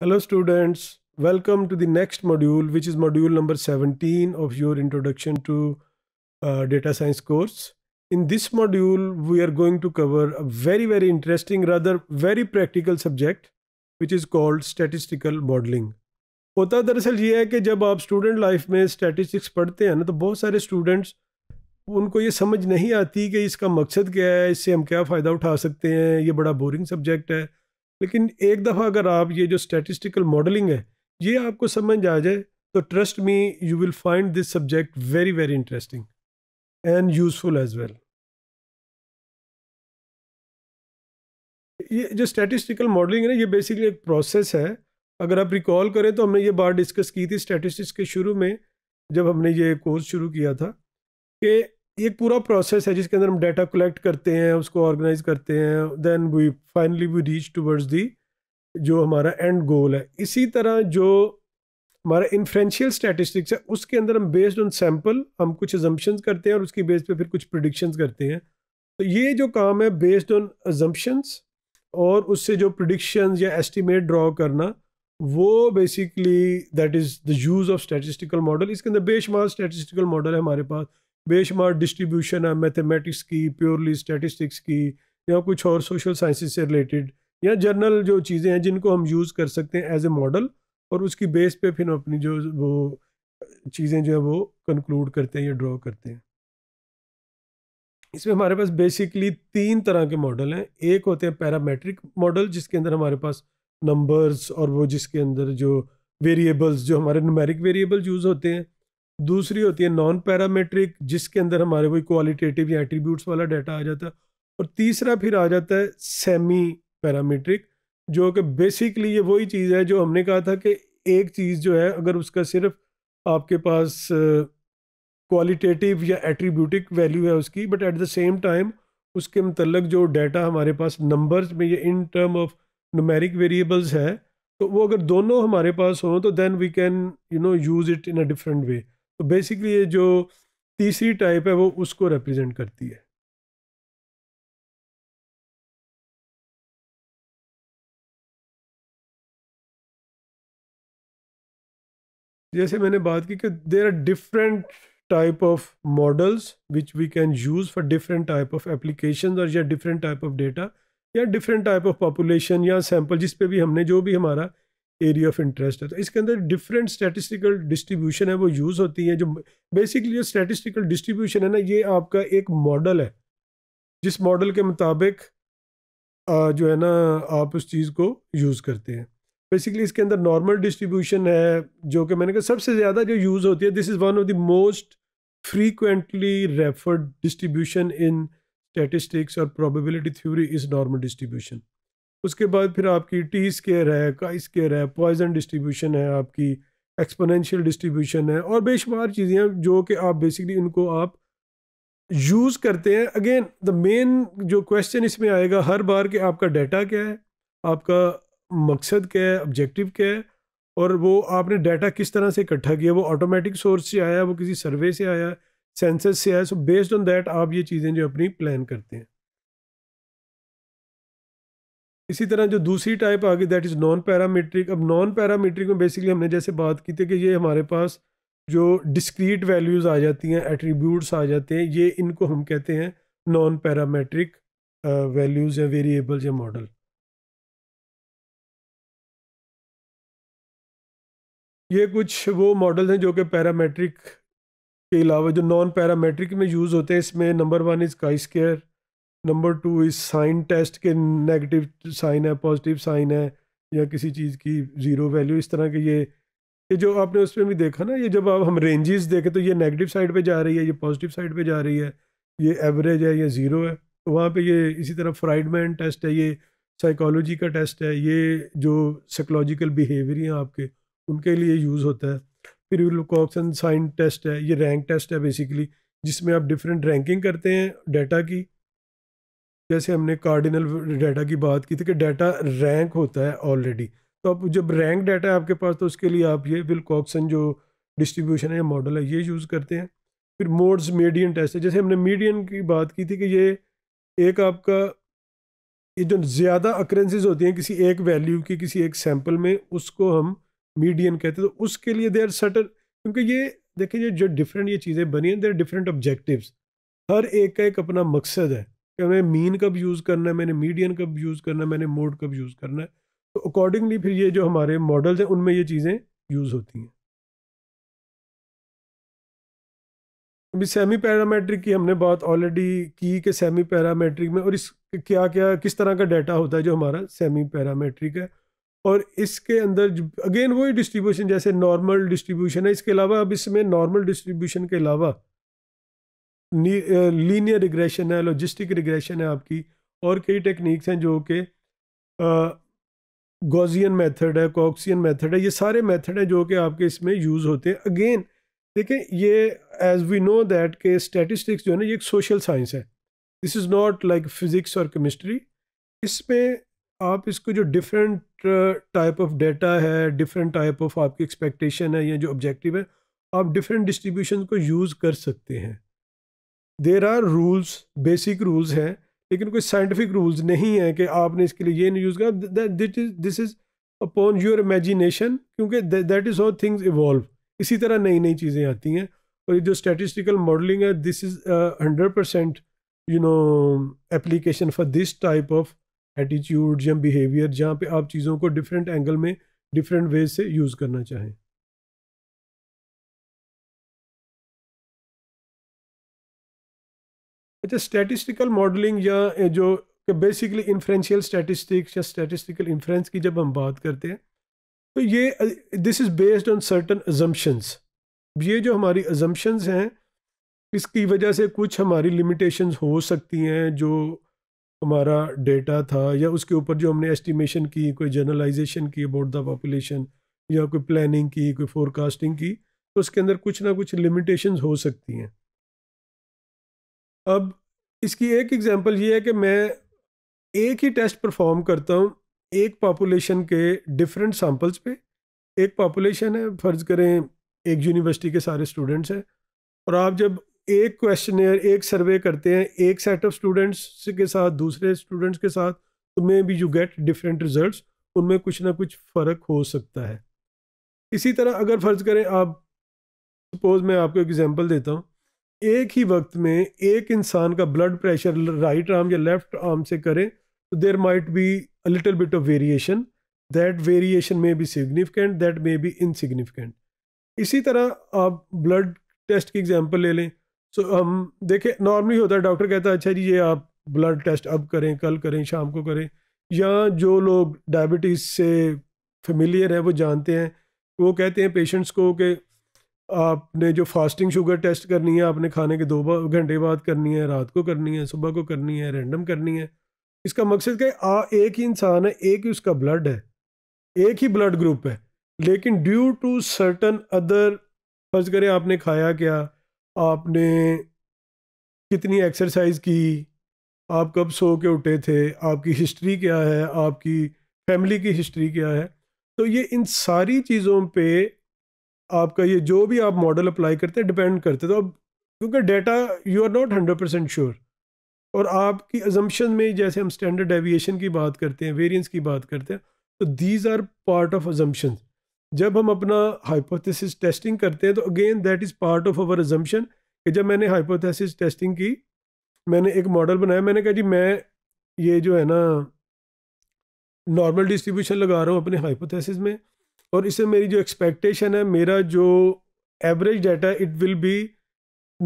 Hello students, welcome to the next module which is module number 17 of your introduction to uh, data science course. In this module we are going to cover a very very interesting rather very practical subject which is called statistical modeling. होता दरअसल ये है कि जब आप student life में statistics पढ़ते हैं ना तो बहुत सारे स्टूडेंट्स उनको ये समझ नहीं आती कि इसका मकसद क्या है इससे हम क्या फ़ायदा उठा सकते हैं ये बड़ा बोरिंग सब्जेक्ट है लेकिन एक दफ़ा अगर आप ये जो स्टैटिस्टिकल मॉडलिंग है ये आपको समझ आ जाए तो trust me you will find this subject very very interesting and useful as well ये जो स्टैटिस्टिकल मॉडलिंग है ना ये बेसिकली एक प्रोसेस है अगर आप रिकॉल करें तो हमने ये बात डिस्कस की थी स्टैटिस्टिक्स के शुरू में जब हमने ये कोर्स शुरू किया था कि एक पूरा प्रोसेस है जिसके अंदर हम डाटा कलेक्ट करते हैं उसको ऑर्गेनाइज करते हैं then we finally we reach towards the जो हमारा एंड गोल है इसी तरह जो हमारा इन्फ्रेंशियल स्टैटिस्टिक्स है उसके अंदर हम बेस्ड ऑन सैम्पल हम कुछ एजम्पन्स करते हैं और उसकी बेस पे फिर कुछ प्रडिक्शंस करते हैं तो ये जो काम है बेस्ड ऑन एजम्पन्स और उससे जो प्रडिक्शन या एस्टिमेट ड्रॉ करना वो basically that is the use of statistical model इसके अंदर बेशुमार स्टैटिस्टिकल मॉडल है हमारे पास बेशुमार डिस्ट्रीब्यूशन है मैथमेटिक्स की प्योरली स्टैटिस्टिक्स की या कुछ और सोशल साइंसिस से रिलेटेड या जर्नल जो चीज़ें हैं जिनको हम यूज़ कर सकते हैं एज ए मॉडल और उसकी बेस पे फिर हम अपनी जो वो चीज़ें जो है वो कंक्लूड करते हैं या ड्रॉ करते हैं इसमें हमारे पास बेसिकली तीन तरह के मॉडल हैं एक होते हैं पैरामेट्रिक मॉडल जिसके अंदर हमारे पास नंबर्स और वो जिसके अंदर जो वेरिएबल्स जो हमारे नुमेरिक वेरिएबल यूज़ होते हैं दूसरी होती है नॉन पैरामेट्रिक जिसके अंदर हमारे कोई क्वालिटेटिव या एट्रीब्यूट्स वाला डाटा आ जाता है और तीसरा फिर आ जाता है सेमी पैरामीट्रिक जो कि बेसिकली ये वही चीज़ है जो हमने कहा था कि एक चीज़ जो है अगर उसका सिर्फ आपके पास क्वालिटेटिव या एट्रीब्यूटिक वैल्यू है उसकी but at the same time उसके मतलब जो डाटा हमारे पास नंबर्स में ये in term of numeric variables है तो वो अगर दोनों हमारे पास हों तो then we can you know use it in a different way तो बेसिकली ये जो तीसरी टाइप है वो उसको रिप्रेजेंट करती है जैसे मैंने बात की कि there are different type of models which we can use for different type of application और या डिफरेंट टाइप ऑफ डेटा या डिफरेंट टाइप ऑफ पॉपुलेशन या सैम्पल जिस पे भी हमने जो भी हमारा एरिया ऑफ इंटरेस्ट है तो इसके अंदर डिफरेंट स्टैटिस्टिकल डिस्ट्रीब्यूशन है वो यूज़ होती है जो बेसिकली जो स्टैटिस्टिकल डिस्ट्रीब्यूशन है ना ये आपका एक मॉडल है जिस मॉडल के मुताबिक जो है ना आप उस चीज़ को यूज़ करते हैं बेसिकली इसके अंदर नॉर्मल डिस्ट्रीब्यूशन है जो कि मैंने कहा सबसे ज़्यादा जो यूज़ होती है this is one of the most frequently referred distribution in statistics और probability theory is normal distribution उसके बाद फिर आपकी टी स्केयर है काई स्केयर है पॉइजन डिस्ट्रीब्यूशन है आपकी एक्सपोनेंशियल डिस्ट्रीब्यूशन है और बेशुमार चीज़ें जो कि आप बेसिकली उनको आप यूज़ करते हैं अगेन द मेन जो क्वेश्चन इसमें आएगा हर बार कि आपका डाटा क्या है आपका मकसद क्या है ऑब्जेक्टिव क्या है और वो आपने डाटा किस तरह से इकट्ठा किया वो ऑटोमेटिक सोर्स से आया वो किसी सर्वे से आया सेंसस से आया सो बेस्ड ऑन दैट आप ये चीज़ें जो अपनी प्लान करते हैं इसी तरह जो दूसरी टाइप आ गई दैट इज़ नॉन पैरामीट्रिक अब नॉन पैरामीट्रिक में बेसिकली हमने जैसे बात की थी कि ये हमारे पास जो डिस्क्रीट वैल्यूज़ आ जाती हैं एट्रीब्यूट्स आ जाते हैं ये इनको हम कहते हैं नॉन पैरामेट्रिक वैल्यूज़ या वेरिएबल्स या मॉडल ये कुछ वो मॉडल हैं जो कि पैरामेट्रिक के अलावा जो नॉन पैरामेट्रिक में यूज़ होते हैं इसमें number one is chi square number two is sign test के नेगेटिव साइन है पॉजिटिव साइन है या किसी चीज़ की ज़ीरो वैल्यू इस तरह के ये ये जो आपने उसमें भी देखा ना ये जब आप हम रेंजेस देखें तो ये नेगेटिव साइड पे जा रही है ये पॉजिटिव साइड पे जा रही है ये एवरेज है ये ज़ीरो है तो वहाँ पे ये इसी तरह फ्राइडमैन टेस्ट है ये साइकोलॉजी का टेस्ट है ये जो साइकोलॉजिकल बिहेवियर हैं आपके उनके लिए यूज़ होता है फिर लुकॉक्सन साइन टेस्ट है ये रैंक टेस्ट है बेसिकली जिसमें आप डिफरेंट रैंकिंग करते हैं डाटा की जैसे हमने कार्डिनल डाटा की बात की थी कि डाटा रैंक होता है ऑलरेडी तो आप जब रैंक डाटा है आपके पास तो उसके लिए आप ये विलकॉक्सन जो डिस्ट्रीब्यूशन है मॉडल है ये यूज़ करते हैं फिर मोड्स मीडियन टेस्ट है जैसे हमने मीडियन की बात की थी कि ये एक आपका ये जो ज़्यादा अक्रेंसेज होती हैं किसी एक वैल्यू की किसी एक सैम्पल में उसको हम मीडियन कहते हैं तो उसके लिए दे आर सटन क्योंकि ये देखिए जो डिफरेंट ये चीज़ें बनी हैं दे आर डिफरेंट ऑब्जेक्टिव हर एक का एक अपना मकसद है कि मैंने मीन कब यूज़ करना है मैंने मीडियन कब यूज़ करना है मैंने मोड कब यूज़ करना है तो अकॉर्डिंगली फिर ये जो हमारे मॉडल्स हैं उनमें ये चीज़ें यूज़ होती हैं अभी सेमी पैरामेट्रिक की हमने बात ऑलरेडी की कि सेमी पैरामेट्रिक में और इस क्या क्या किस तरह का डाटा होता है जो हमारा सेमी पैरामेट्रिक है और इसके अंदर अगेन वही डिस्ट्रीब्यूशन जैसे नॉर्मल डिस्ट्रीब्यूशन है इसके अलावा अब इसमें नॉर्मल डिस्ट्रीब्यूशन के अलावा लीनियर रिग्रेशन है लॉजिस्टिक रिग्रेशन है आपकी और कई टेक्निक्स हैं जो कि गोजियन मेथड है कॉक्सियन मेथड है ये सारे मेथड हैं जो कि आपके इसमें यूज़ होते हैं अगेन देखें ये एज वी नो दैट के स्टेटिस्टिक्स जो है ना ये एक सोशल साइंस है this is not like physics और केमिस्ट्री इसमें आप इसको जो डिफरेंट टाइप ऑफ डेटा है डिफरेंट टाइप ऑफ आपकी एक्सपेक्टेशन है या जो ऑब्जेक्टिव है आप डिफरेंट डिस्ट्रीब्यूशन को यूज़ कर सकते हैं there are rules basic rules हैं लेकिन कोई साइंटिफिक रूल्स नहीं है कि आपने इसके लिए ये नहीं यूज़ करा that is this is upon your imagination क्योंकि that is how things evolve इसी तरह नई नई चीज़ें आती हैं और ये जो स्टैटिस्टिकल मॉडलिंग है this is hundred percent you know application for this type of attitude या बिहेवियर जहाँ पे आप चीज़ों को डिफरेंट एंगल में डिफरेंट वेज से यूज़ करना चाहें अच्छा स्टैटिस्टिकल मॉडलिंग या जो बेसिकली इन्फ्रेंशियल स्टैटिस्टिक्स या स्टैटिस्टिकल इन्फ्रेंस की जब हम बात करते हैं तो ये this is based on certain assumptions ये जो हमारी एजम्पन्स हैं इसकी वजह से कुछ हमारी लिमिटेशंस हो सकती हैं जो हमारा डेटा था या उसके ऊपर जो हमने एस्टिमेशन की कोई जर्नलाइजेशन की अबाउट द पॉपुलेशन या कोई प्लानिंग की कोई फोरकास्टिंग की तो उसके अंदर कुछ ना कुछ लिमिटेशंस हो सकती हैं अब इसकी एक एग्जांपल ये है कि मैं एक ही टेस्ट परफॉर्म करता हूँ एक पॉपुलेशन के डिफरेंट सैम्पल्स पे एक पॉपुलेशन है फ़र्ज़ करें एक यूनिवर्सिटी के सारे स्टूडेंट्स हैं और आप जब एक क्वेश्चनर एक सर्वे करते हैं एक सेट ऑफ स्टूडेंट्स के साथ दूसरे स्टूडेंट्स के साथ तो maybe you get different result उनमें कुछ ना कुछ फ़र्क हो सकता है इसी तरह अगर फ़र्ज़ करें आप सपोज़ मैं आपको एग्जांपल देता हूँ एक ही वक्त में एक इंसान का ब्लड प्रेशर राइट आर्म या लेफ्ट आर्म से करें तो there might be a little bit of variation that variation may be significant that may be insignificant इसी तरह आप ब्लड टेस्ट की एग्जांपल ले लें सो so, हम देखें नॉर्मली होता है डॉक्टर कहता है अच्छा जी ये आप ब्लड टेस्ट अब करें कल करें शाम को करें या जो लोग डायबिटीज़ से फेमिलियर हैं वो जानते हैं वो कहते हैं पेशेंट्स को कि आपने जो फास्टिंग शुगर टेस्ट करनी है आपने खाने के दो घंटे बाद करनी है रात को करनी है सुबह को करनी है रैंडम करनी है इसका मकसद क्या आ एक ही इंसान है एक ही उसका ब्लड है एक ही ब्लड ग्रुप है लेकिन ड्यू टू सर्टन अदर फर्ज करें आपने खाया क्या आपने कितनी एक्सरसाइज की आप कब सो के उठे थे आपकी हिस्ट्री क्या है आपकी फैमिली की हिस्ट्री क्या है तो ये इन सारी चीज़ों पे आपका ये जो भी आप मॉडल अप्लाई करते हैं डिपेंड करते तो अब क्योंकि data you are not hundred percent sure और आपकी अजम्पन में जैसे हम स्टैंडर्ड एविएशन की बात करते हैं वेरियंस की बात करते हैं तो these are part of assumption जब हम अपना हाइपोथेसिस टेस्टिंग करते हैं तो again that is part of our assumption कि जब मैंने हाइपोथेसिस टेस्टिंग की मैंने एक मॉडल बनाया मैंने कहा जी मैं ये जो है ना नॉर्मल डिस्ट्रीब्यूशन लगा रहा हूँ अपने हाइपोथेसिस में और इससे मेरी जो एक्सपेक्टेशन है मेरा जो average data it will be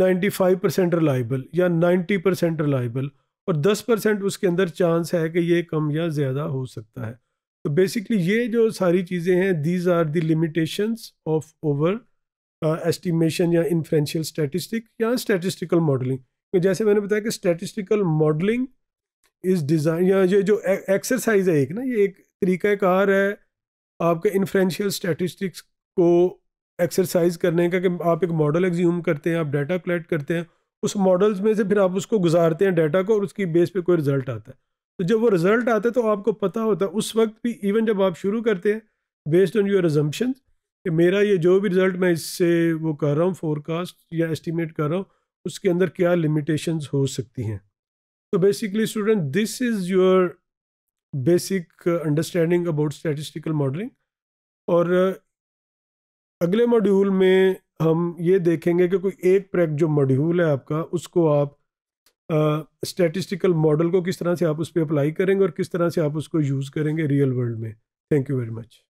95 percent reliable या 90 परसेंट रिलाइबल और 10 परसेंट उसके अंदर चांस है कि ये कम या ज़्यादा हो सकता है तो बेसिकली ये जो सारी चीज़ें हैं these are the limitations of over estimation या इन्फ्रेंशियल स्टैटिस्टिक या स्टैटिस्टिकल मॉडलिंग जैसे मैंने बताया कि स्टैटिस्टिकल मॉडलिंग इज़ डिज़ाइन या ये जो एक्सरसाइज e-, है एक ना ये एक तरीक़ाकार है आपके इन्फ्रेंशियल स्टैटिस्टिक्स को एक्सरसाइज करने का कि आप एक मॉडल एग्ज्यूम करते हैं आप डाटा कलेक्ट करते हैं उस मॉडल्स में से फिर आप उसको गुजारते हैं डाटा को और उसकी बेस पे कोई रिजल्ट आता है तो जब वो रिजल्ट आता है तो आपको पता होता है उस वक्त भी इवन जब आप शुरू करते हैं बेस्ड ऑन योर एजम्पन कि मेरा ये जो भी रिजल्ट मैं इससे वो कर रहा हूँ फोरकास्ट या एस्टिमेट कर रहा हूँ उसके अंदर क्या लिमिटेशन हो सकती हैं तो basically student this is your basic understanding about statistical modelling और uh, अगले मॉड्यूल में हम ये देखेंगे कि कोई एक प्रैक जो मॉड्यूल है आपका उसको आप स्टैटिस्टिकल uh, मॉडल को किस तरह से आप उस पर अप्लाई करेंगे और किस तरह से आप उसको यूज़ करेंगे रियल वर्ल्ड में थैंक यू वेरी मच